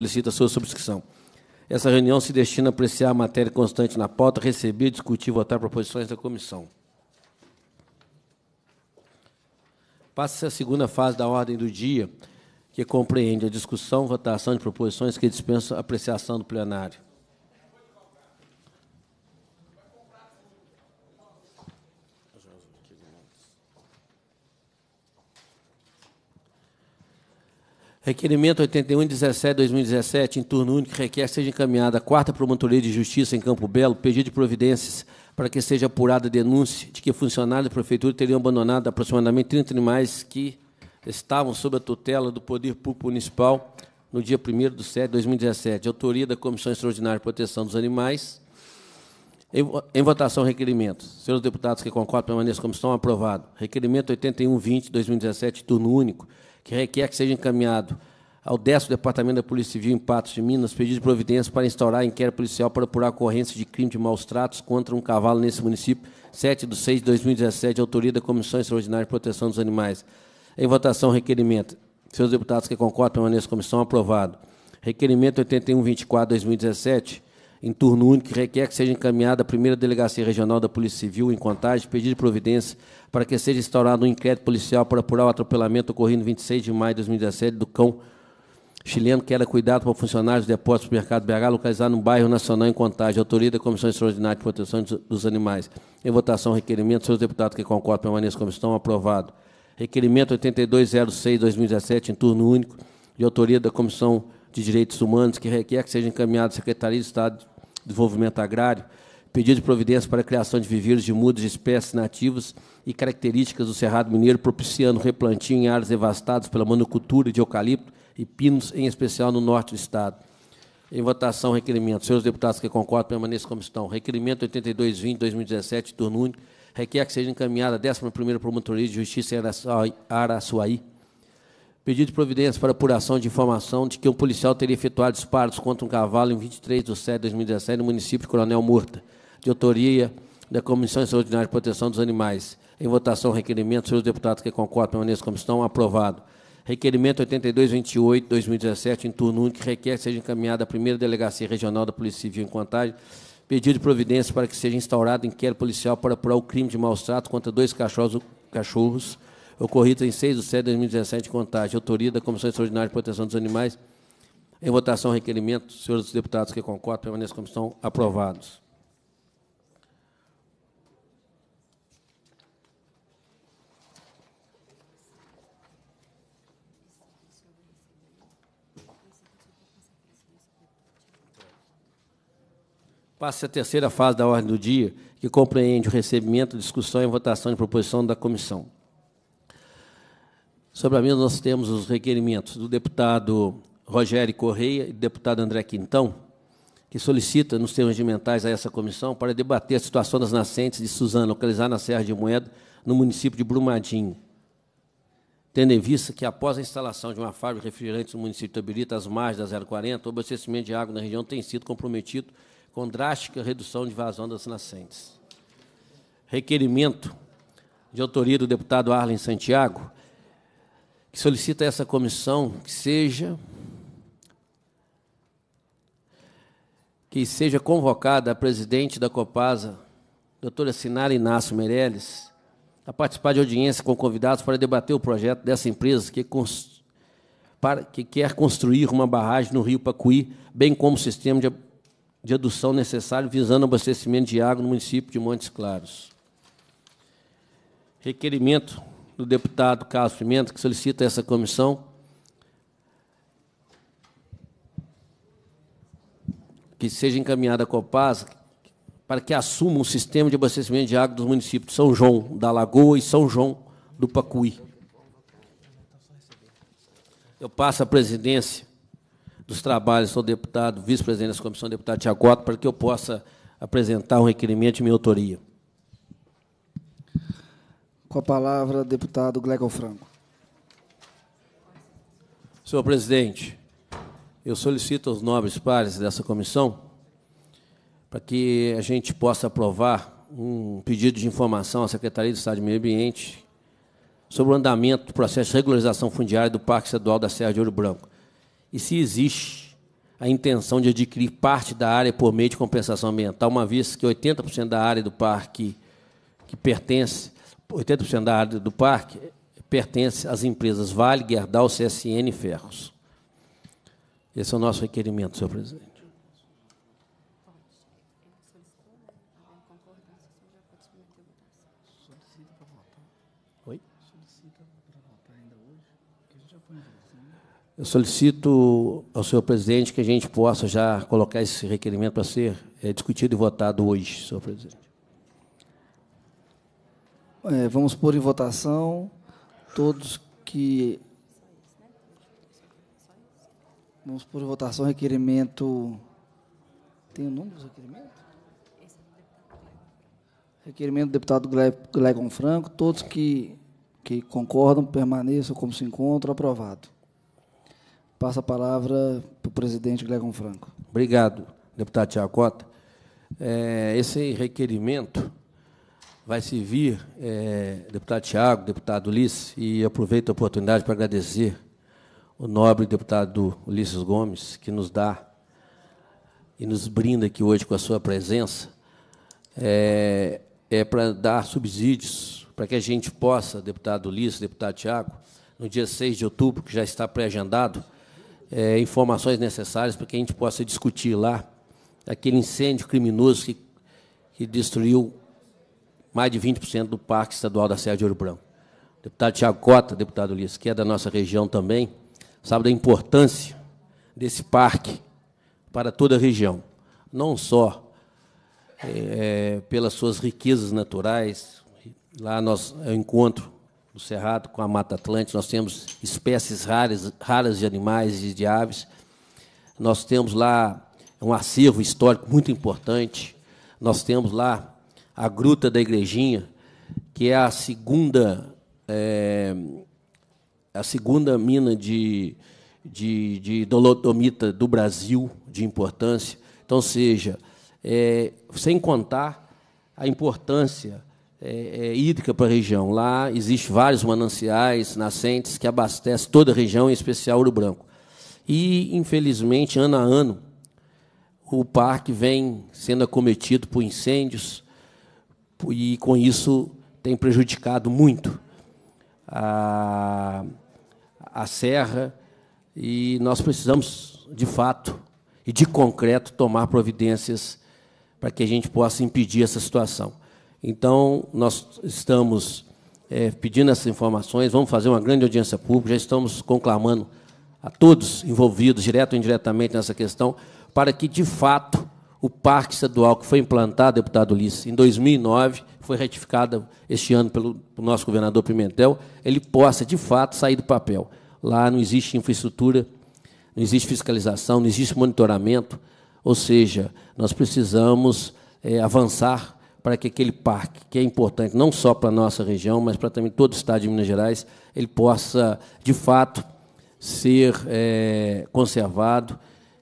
solicita a sua subscrição. Essa reunião se destina a apreciar a matéria constante na pauta, receber, discutir e votar proposições da comissão. Passa-se a segunda fase da ordem do dia, que compreende a discussão, votação de proposições que dispensa apreciação do plenário. Requerimento 8117 2017, em turno único, requer que seja encaminhada à quarta Promotoria de Justiça em Campo Belo pedido de providências para que seja apurada a denúncia de que funcionários da Prefeitura teriam abandonado aproximadamente 30 animais que estavam sob a tutela do Poder Público Municipal no dia 1 de setembro de 2017. Autoria da Comissão Extraordinária de Proteção dos Animais. Em, votação, requerimento. Senhores deputados que concordam, permaneçam como estão. Aprovado. Requerimento 8120 2017, turno único que requer é, é que seja encaminhado ao 10 Departamento da Polícia Civil em Patos de Minas pedido de providência para instaurar inquérito policial para apurar ocorrência de crime de maus tratos contra um cavalo nesse município, 7 de 6 de 2017, autoria da Comissão Extraordinária de Proteção dos Animais. Em votação, requerimento. Seus deputados que concordam, permaneçam comissão. Aprovado. Requerimento 8124-2017, em turno único, que requer que seja encaminhada à primeira delegacia regional da Polícia Civil em Contagem, pedido de providência para que seja instaurado um inquérito policial para apurar o atropelamento ocorrido 26 de maio de 2017 do cão chileno que era cuidado por funcionários do depósito do mercado BH, localizado no bairro Nacional em Contagem, autoria da Comissão Extraordinária de Proteção dos Animais. Em votação, requerimento, senhores deputados que concordam permaneçam como estão, aprovado. Requerimento 8206-2017, em turno único, de autoria da Comissão de Direitos Humanos, que requer é que seja encaminhado à Secretaria de Estado de Desenvolvimento Agrário, pedido de providência para a criação de viveiros de mudas de espécies nativas e características do Cerrado Mineiro, propiciando replantio em áreas devastadas pela monocultura de eucalipto e pinos, em especial no norte do Estado. Em votação, requerimento. Senhores deputados que concordam, permaneçam como estão. Requerimento 8220 2017, turno único, requer que seja encaminhada a 11ª Promotoria de Justiça em Araçuaí, Pedido de providência para apuração de informação de que um policial teria efetuado disparos contra um cavalo em 23 de setembro de 2017 no município de Coronel Murta, de autoria da Comissão Extraordinária de Proteção dos Animais. Em votação, requerimento, senhores deputados que concordam, permaneçam como estão, aprovado. Requerimento 8228, 2017, em turno único, requer que seja encaminhada à primeira delegacia regional da Polícia Civil em Contagem, pedido de providência para que seja instaurado inquérito policial para apurar o crime de maus-trato contra dois cachorros, cachorros ocorrido em 6 de setembro de 2017, contagem, autoria da Comissão Extraordinária de Proteção dos Animais. Em votação, requerimento. Senhores deputados que concordam, permaneçam como estão aprovados. Passa a terceira fase da ordem do dia, que compreende o recebimento, discussão e votação de proposição da comissão. Sobre a mesa, nós temos os requerimentos do deputado Rogério Correia e do deputado André Quintão, que solicita nos termos regimentais a essa comissão para debater a situação das nascentes de Suzana, localizada na Serra de Moeda, no município de Brumadinho, tendo em vista que, após a instalação de uma fábrica de refrigerantes no município de Tabirita, às margens da 040, o abastecimento de água na região tem sido comprometido com drástica redução de vazão das nascentes. Requerimento de autoria do deputado Arlen Santiago, que solicita essa comissão que seja que seja convocada a presidente da Copasa, doutora Sinara Inácio Meirelles, a participar de audiência com convidados para debater o projeto dessa empresa que, para... que quer construir uma barragem no Rio Pacuí, bem como o sistema de, de adução necessário visando abastecimento de água no município de Montes Claros. Requerimento do deputado Carlos Pimenta, que solicita essa comissão. Que seja encaminhada a Copasa para que assuma o sistema de abastecimento de água dos municípios de São João da Lagoa e São João do Pacuí. Eu passo a presidência dos trabalhos ao deputado, vice-presidente da comissão, deputado Tiago para que eu possa apresentar um requerimento de minha autoria. Com a palavra, deputado Glegon Franco. Senhor presidente, eu solicito aos nobres pares dessa comissão para que a gente possa aprovar um pedido de informação à Secretaria do Estado de Meio Ambiente sobre o andamento do processo de regularização fundiária do Parque Estadual da Serra de Ouro Branco e se existe a intenção de adquirir parte da área por meio de compensação ambiental, uma vez que 80% da área do parque que pertence 80% da área do parque pertence às empresas Vale, Gerdau, CSN e Ferros. Esse é o nosso requerimento, senhor presidente. Oi? Eu solicito ao senhor presidente que a gente possa já colocar esse requerimento para ser eh, discutido e votado hoje, senhor presidente. É, vamos pôr em votação todos que. Vamos pôr em votação o requerimento. Tem o número do requerimento? Requerimento do deputado Glegon Franco. Todos que, que concordam permaneçam como se encontram. Aprovado. Passa a palavra para o presidente Glegon Franco. Obrigado, deputado Tiacota. É, esse requerimento vai se vir, é, deputado Tiago, deputado Ulisses, e aproveito a oportunidade para agradecer o nobre deputado Ulisses Gomes, que nos dá e nos brinda aqui hoje com a sua presença, é, é para dar subsídios para que a gente possa, deputado Ulisses, deputado Tiago, no dia 6 de outubro, que já está pré-agendado, é, informações necessárias para que a gente possa discutir lá aquele incêndio criminoso que, que destruiu mais de 20% do Parque Estadual da Serra de Ouro Branco. Deputado Tiago Cota, deputado Ulisses, que é da nossa região também, sabe da importância desse parque para toda a região, não só é, pelas suas riquezas naturais. Lá nós é o encontro do Cerrado com a Mata Atlântica, nós temos espécies raras, raras de animais e de aves. Nós temos lá um acervo histórico muito importante. Nós temos lá a Gruta da Igrejinha, que é a segunda é, a segunda mina de, de, de dolodomita do Brasil de importância. Então, seja, é, sem contar a importância é, é hídrica para a região. Lá existem vários mananciais, nascentes, que abastecem toda a região, em especial Ouro Branco. E, infelizmente, ano a ano, o parque vem sendo acometido por incêndios, e com isso tem prejudicado muito a, a serra e nós precisamos, de fato e de concreto, tomar providências para que a gente possa impedir essa situação. Então, nós estamos é, pedindo essas informações, vamos fazer uma grande audiência pública, já estamos conclamando a todos envolvidos, direto ou indiretamente, nessa questão, para que, de fato, o Parque Estadual que foi implantado, deputado Ulisses, em 2009, foi ratificado este ano pelo, pelo nosso governador Pimentel, ele possa, de fato, sair do papel. Lá não existe infraestrutura, não existe fiscalização, não existe monitoramento, ou seja, nós precisamos é, avançar para que aquele parque, que é importante não só para a nossa região, mas para também todo o estado de Minas Gerais, ele possa, de fato, ser é, conservado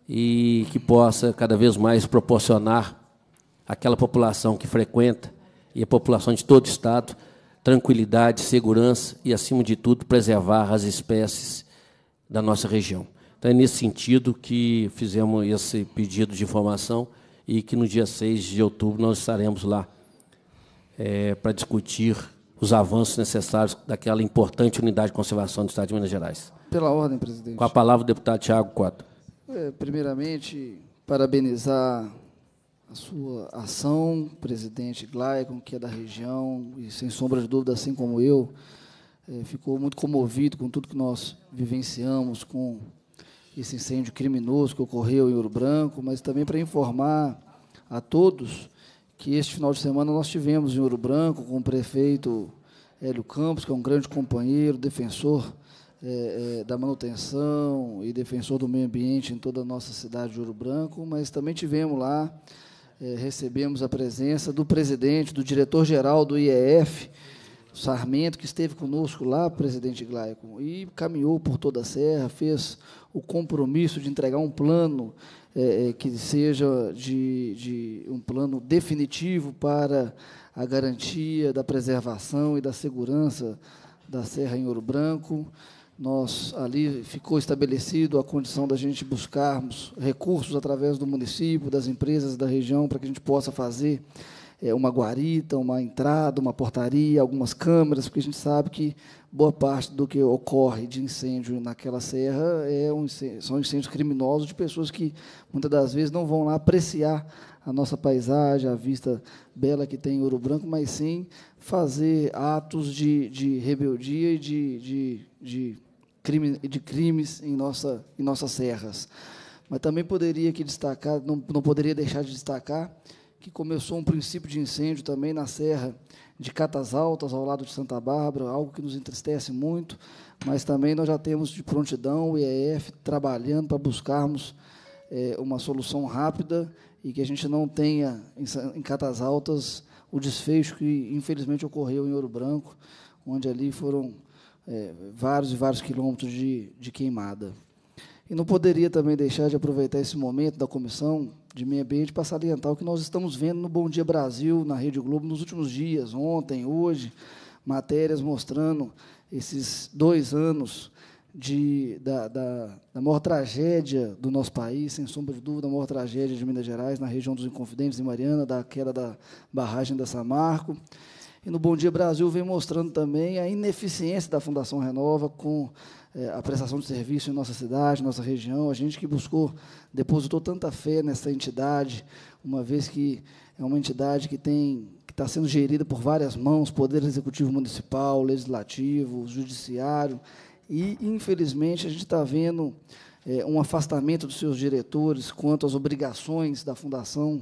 e que possa cada vez mais proporcionar àquela população que frequenta e à população de todo o Estado tranquilidade, segurança e, acima de tudo, preservar as espécies da nossa região. Então, é nesse sentido que fizemos esse pedido de informação e que no dia 6 de outubro nós estaremos lá é, para discutir os avanços necessários daquela importante unidade de conservação do Estado de Minas Gerais. Pela ordem, presidente. Com a palavra, o deputado Tiago Quatro. É, primeiramente, parabenizar a sua ação, presidente Glaicon, que é da região, e sem sombra de dúvida, assim como eu, é, ficou muito comovido com tudo que nós vivenciamos com esse incêndio criminoso que ocorreu em Ouro Branco, mas também para informar a todos que este final de semana nós tivemos em Ouro Branco com o prefeito Hélio Campos, que é um grande companheiro, defensor é, é, da manutenção e defensor do meio ambiente em toda a nossa cidade de Ouro Branco, mas também tivemos lá, é, recebemos a presença do presidente, do diretor-geral do IEF, Sarmento, que esteve conosco lá, presidente Glaico, e caminhou por toda a serra, fez o compromisso de entregar um plano é, é que seja de, de, um plano definitivo para a garantia da preservação e da segurança da serra em Ouro Branco nós ali ficou estabelecido a condição da gente buscarmos recursos através do município, das empresas da região, para que a gente possa fazer é, uma guarita, uma entrada, uma portaria, algumas câmeras, porque a gente sabe que boa parte do que ocorre de incêndio naquela serra é um incêndio, são incêndios criminosos de pessoas que muitas das vezes não vão lá apreciar a nossa paisagem, a vista bela que tem em Ouro Branco, mas sim fazer atos de, de rebeldia e de, de, de crime, de crimes em, nossa, em nossas serras. Mas também poderia aqui destacar, não, não poderia deixar de destacar, que começou um princípio de incêndio também na serra de Catas Altas, ao lado de Santa Bárbara, algo que nos entristece muito, mas também nós já temos de prontidão o IEF trabalhando para buscarmos é, uma solução rápida e que a gente não tenha em, em Catas Altas o desfecho que infelizmente ocorreu em Ouro Branco, onde ali foram é, vários e vários quilômetros de, de queimada. E não poderia também deixar de aproveitar esse momento da Comissão de Meio Ambiente para salientar o que nós estamos vendo no Bom Dia Brasil, na Rede Globo, nos últimos dias, ontem, hoje, matérias mostrando esses dois anos de, da, da, da, maior tragédia do nosso país, sem sombra de dúvida, a maior tragédia de Minas Gerais, na região dos Inconfidentes, em Mariana, da queda da barragem da Samarco. E no Bom Dia Brasil vem mostrando também a ineficiência da Fundação Renova com é, a prestação de serviço em nossa cidade, nossa região. A gente que buscou, depositou tanta fé nessa entidade, uma vez que é uma entidade que tem que está sendo gerida por várias mãos, poder executivo municipal, legislativo, judiciário, e infelizmente a gente está vendo é, um afastamento dos seus diretores quanto às obrigações da fundação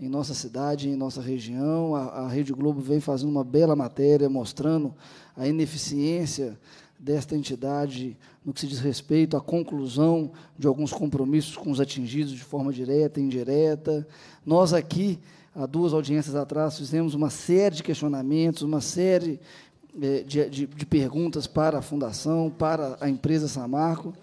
em nossa cidade, em nossa região. A, a Rede Globo vem fazendo uma bela matéria mostrando a ineficiência desta entidade no que se diz respeito à conclusão de alguns compromissos com os atingidos de forma direta e indireta. Nós aqui, há duas audiências atrás, fizemos uma série de questionamentos, uma série eh, de, de, de perguntas para a Fundação, para a empresa Samarco,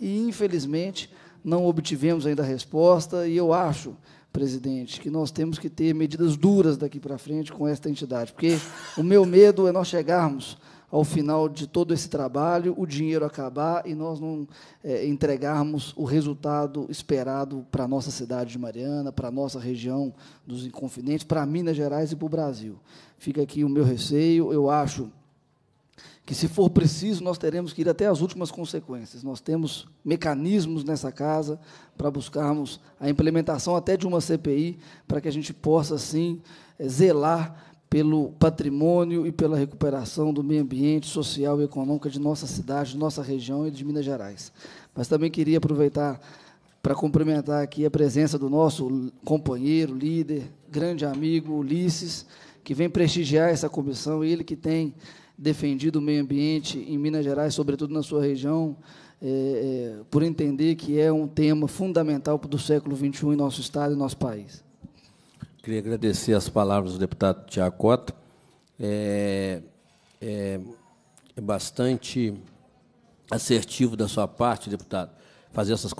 e, infelizmente, não obtivemos ainda a resposta, e eu acho presidente, que nós temos que ter medidas duras daqui para frente com esta entidade, porque o meu medo é nós chegarmos ao final de todo esse trabalho, o dinheiro acabar e nós não é, entregarmos o resultado esperado para a nossa cidade de Mariana, para a nossa região dos Inconfidentes, para Minas Gerais e para o Brasil. Fica aqui o meu receio. Eu acho que se for preciso, nós teremos que ir até as últimas consequências. Nós temos mecanismos nessa casa para buscarmos a implementação até de uma CPI, para que a gente possa, sim, eh, zelar pelo patrimônio e pela recuperação do meio ambiente social e econômica de nossa cidade, de nossa região e de Minas Gerais. Mas também queria aproveitar para cumprimentar aqui a presença do nosso companheiro, líder, grande amigo Ulisses, que vem prestigiar essa comissão, ele que tem defendido o meio ambiente em Minas Gerais, sobretudo na sua região, é, é, por entender que é um tema fundamental do século XXI em nosso Estado e nosso país. Queria agradecer as palavras do deputado Tiago Cota. É, é, é bastante assertivo da sua parte, deputado, fazer essas,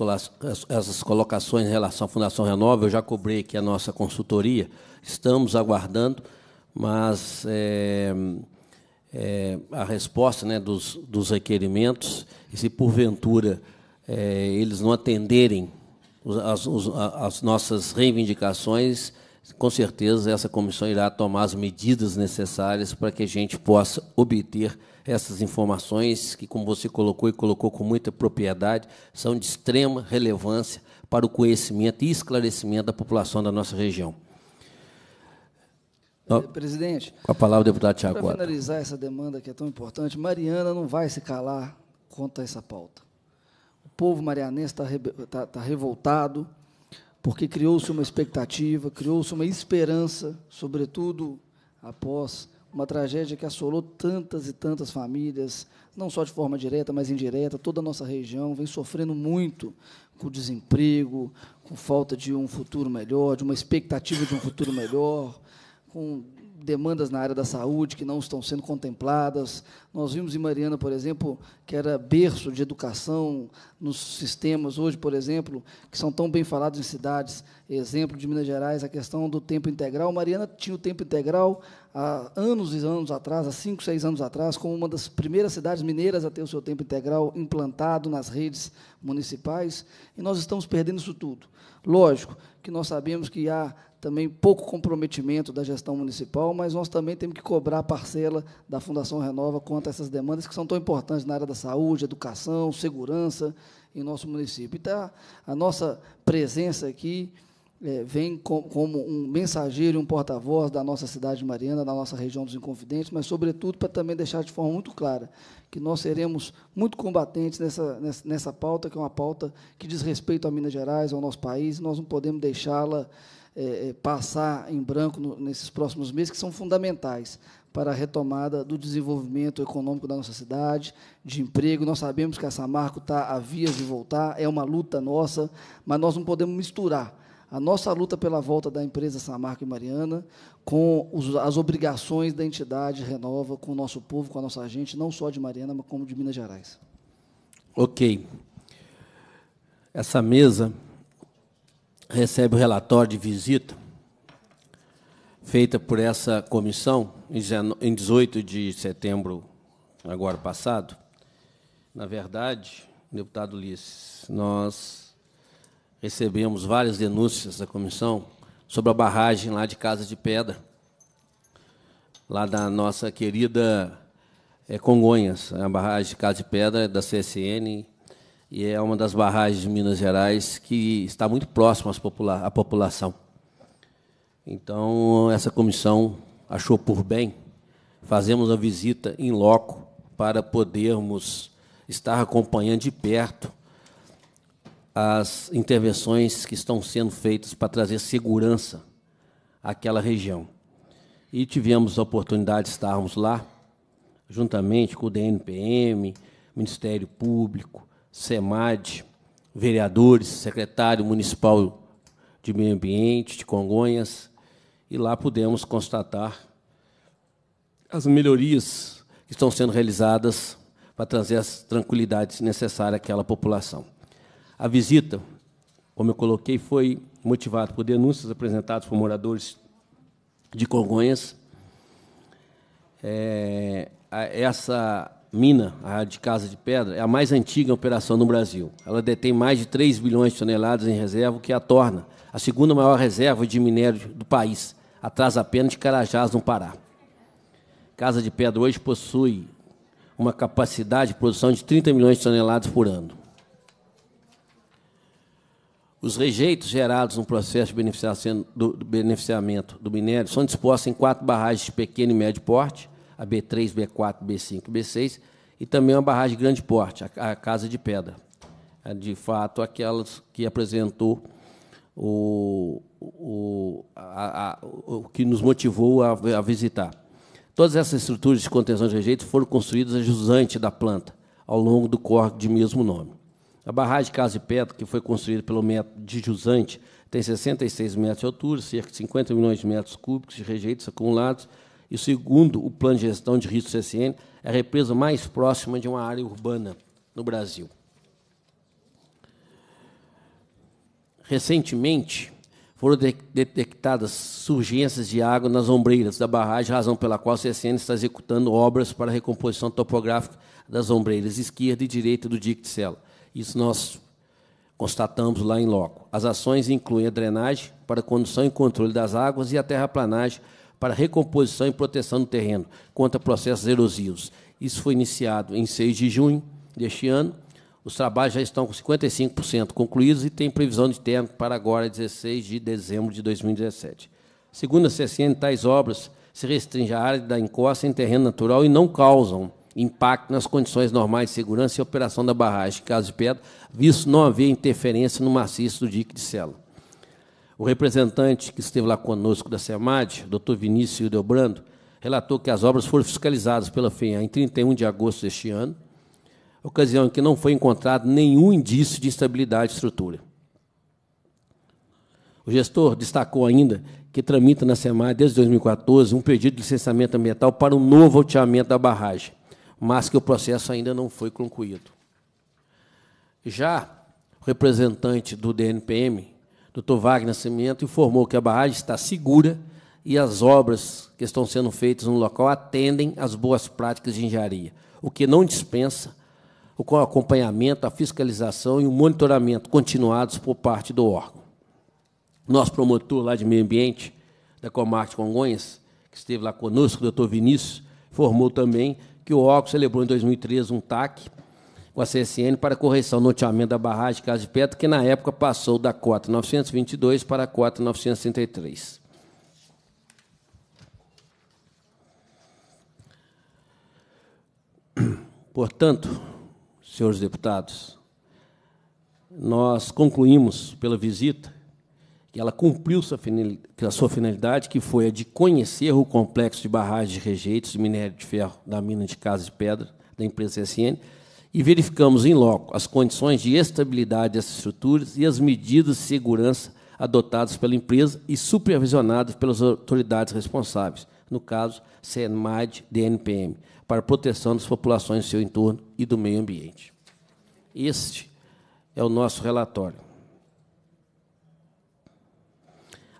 essas colocações em relação à Fundação Renova. Eu já cobrei aqui a nossa consultoria, estamos aguardando, mas. É, é, a resposta né, dos, dos requerimentos, e se porventura é, eles não atenderem as, as nossas reivindicações, com certeza essa comissão irá tomar as medidas necessárias para que a gente possa obter essas informações que, como você colocou e colocou com muita propriedade, são de extrema relevância para o conhecimento e esclarecimento da população da nossa região. Presidente. Com a palavra, deputado Tiago. Para finalizar essa demanda que é tão importante, Mariana não vai se calar contra essa pauta. O povo marianense está tá, tá revoltado, porque criou-se uma expectativa, criou-se uma esperança, sobretudo após uma tragédia que assolou tantas e tantas famílias, não só de forma direta, mas indireta, toda a nossa região vem sofrendo muito com o desemprego, com falta de um futuro melhor, de uma expectativa de um futuro melhor, com demandas na área da saúde que não estão sendo contempladas, nós vimos em Mariana, por exemplo, que era berço de educação nos sistemas hoje, por exemplo, que são tão bem falados em cidades. Exemplo de Minas Gerais, a questão do tempo integral. Mariana tinha o tempo integral há anos e anos atrás, há cinco, seis anos atrás, como uma das primeiras cidades mineiras a ter o seu tempo integral implantado nas redes municipais. E nós estamos perdendo isso tudo. Lógico que nós sabemos que há também pouco comprometimento da gestão municipal, mas nós também temos que cobrar a parcela da Fundação Renova quanto essas demandas que são tão importantes na área da saúde, educação, segurança em nosso município. Então, a nossa presença aqui é, vem com, como um mensageiro e um porta-voz da nossa cidade de Mariana, da nossa região dos Inconfidentes, mas, sobretudo, para também deixar de forma muito clara que nós seremos muito combatentes nessa, nessa, nessa pauta, que é uma pauta que diz respeito a Minas Gerais, ao nosso país, e nós não podemos deixá-la. É, é passar em branco no, nesses próximos meses, que são fundamentais para a retomada do desenvolvimento econômico da nossa cidade, de emprego. Nós sabemos que a Samarco está a vias de voltar, é uma luta nossa, mas nós não podemos misturar a nossa luta pela volta da empresa Samarco e Mariana com os, as obrigações da entidade Renova com o nosso povo, com a nossa gente, não só de Mariana, mas como de Minas Gerais. Ok. Essa mesa recebe o relatório de visita feita por essa comissão em 18 de setembro, agora passado, na verdade, deputado Ulisses, nós recebemos várias denúncias da comissão sobre a barragem lá de Casa de Pedra, lá da nossa querida é, Congonhas, a barragem de Casa de Pedra é da CSN, e é uma das barragens de Minas Gerais que está muito próxima à população. Então, essa comissão achou por bem fazemos a visita em loco para podermos estar acompanhando de perto as intervenções que estão sendo feitas para trazer segurança àquela região. E tivemos a oportunidade de estarmos lá, juntamente com o DNPM, Ministério Público, SEMAD, vereadores, secretário municipal de Meio Ambiente de Congonhas, e lá pudemos constatar as melhorias que estão sendo realizadas para trazer as tranquilidades necessárias àquela população. A visita, como eu coloquei, foi motivada por denúncias apresentadas por moradores de Congonhas. É, essa mina, a de Casa de Pedra, é a mais antiga operação no Brasil. Ela detém mais de 3 bilhões de toneladas em reserva, o que a torna a segunda maior reserva de minério do país, atrás apenas de Carajás, no Pará. Casa de Pedra hoje possui uma capacidade de produção de 30 milhões de toneladas por ano. Os rejeitos gerados no processo de beneficiamento do minério são dispostos em quatro barragens de pequeno e médio porte, a B3, B4, B5 e B6, e também uma barragem de grande porte, a Casa de Pedra. É, de fato, aquelas que apresentou o, o, a, a, o que nos motivou a, a visitar. Todas essas estruturas de contenção de rejeitos foram construídas jusante da planta, ao longo do córrego de mesmo nome. A barragem Casa e Pedra, que foi construída pelo método de jusante, tem 66 metros de altura, cerca de 50 milhões de metros cúbicos de rejeitos acumulados, e, segundo o Plano de Gestão de Risco CSN, é a represa mais próxima de uma área urbana no Brasil. Recentemente, foram de detectadas surgências de água nas ombreiras da barragem, razão pela qual a CSN está executando obras para a recomposição topográfica das ombreiras esquerda e direita do dique de Sela. Isso nós constatamos lá em loco. As ações incluem a drenagem para condução e controle das águas e a terraplanagem para recomposição e proteção do terreno contra processos erosivos. Isso foi iniciado em 6 de junho deste ano os trabalhos já estão com 55% concluídos e tem previsão de término para agora, 16 de dezembro de 2017. Segundo a CSN, tais obras se restringem à área da encosta em terreno natural e não causam impacto nas condições normais de segurança e operação da barragem, caso de pedra, visto não haver interferência no maciço do dique de sela. O representante que esteve lá conosco da Cemad, Dr. Vinícius Deobrando, relatou que as obras foram fiscalizadas pela FEA em 31 de agosto deste ano, ocasião em que não foi encontrado nenhum indício de instabilidade de estrutura. O gestor destacou ainda que tramita na SEMAI desde 2014 um pedido de licenciamento ambiental para um novo alteamento da barragem, mas que o processo ainda não foi concluído. Já o representante do DNPM, Dr. Wagner Cimento, informou que a barragem está segura e as obras que estão sendo feitas no local atendem às boas práticas de engenharia, o que não dispensa com o acompanhamento, a fiscalização e o monitoramento continuados por parte do órgão. Nosso promotor lá de meio ambiente, da Comarca de Congonhas, que esteve lá conosco, o doutor Vinícius, informou também que o órgão celebrou em 2013 um TAC com a CSN para correção no loteamento da barragem de Casa de Petro, que na época passou da cota 922 para a cota 963. Portanto, senhores deputados, nós concluímos pela visita que ela cumpriu a sua finalidade, que foi a de conhecer o complexo de barragens de rejeitos de minério de ferro da mina de casa de pedra da empresa SN e verificamos em loco as condições de estabilidade dessas estruturas e as medidas de segurança adotadas pela empresa e supervisionadas pelas autoridades responsáveis, no caso, CENMAD, DNPM, para proteção das populações do seu entorno e do meio ambiente. Este é o nosso relatório.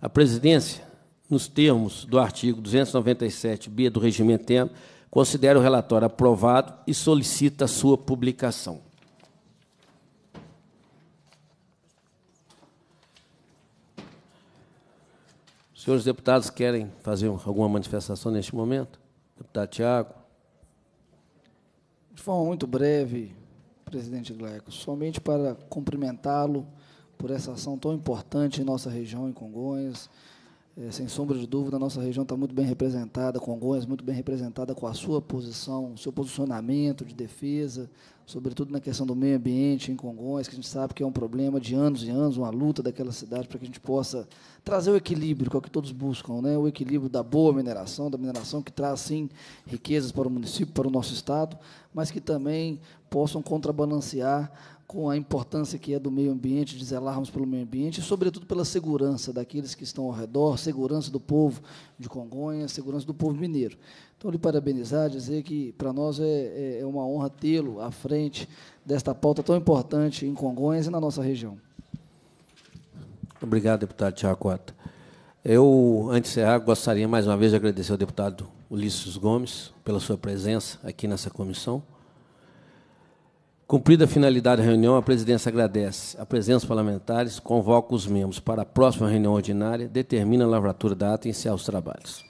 A presidência, nos termos do artigo 297-B do Regimento Interno, considera o relatório aprovado e solicita sua publicação. Os senhores deputados querem fazer alguma manifestação neste momento? Deputado Tiago? De forma muito breve, presidente Gleco, somente para cumprimentá-lo por essa ação tão importante em nossa região, em Congonhas. É, sem sombra de dúvida, a nossa região está muito bem representada, Congonhas muito bem representada com a sua posição, seu posicionamento de defesa sobretudo na questão do meio ambiente em Congonhas, que a gente sabe que é um problema de anos e anos, uma luta daquela cidade para que a gente possa trazer o equilíbrio, que é o que todos buscam, né? o equilíbrio da boa mineração, da mineração que traz, sim, riquezas para o município, para o nosso Estado, mas que também possam contrabalancear com a importância que é do meio ambiente, de zelarmos pelo meio ambiente, e, sobretudo, pela segurança daqueles que estão ao redor, segurança do povo de Congonhas, segurança do povo mineiro. Então, lhe parabenizar, dizer que para nós é, é, é uma honra tê-lo à frente desta pauta tão importante em Congonhas e na nossa região. Obrigado, deputado Tiago Cota. Eu, antes de encerrar, gostaria mais uma vez de agradecer ao deputado Ulisses Gomes pela sua presença aqui nessa comissão. Cumprida a finalidade da reunião, a presidência agradece a presença parlamentares, convoca os membros para a próxima reunião ordinária, determina a lavratura da ata e encerra os trabalhos.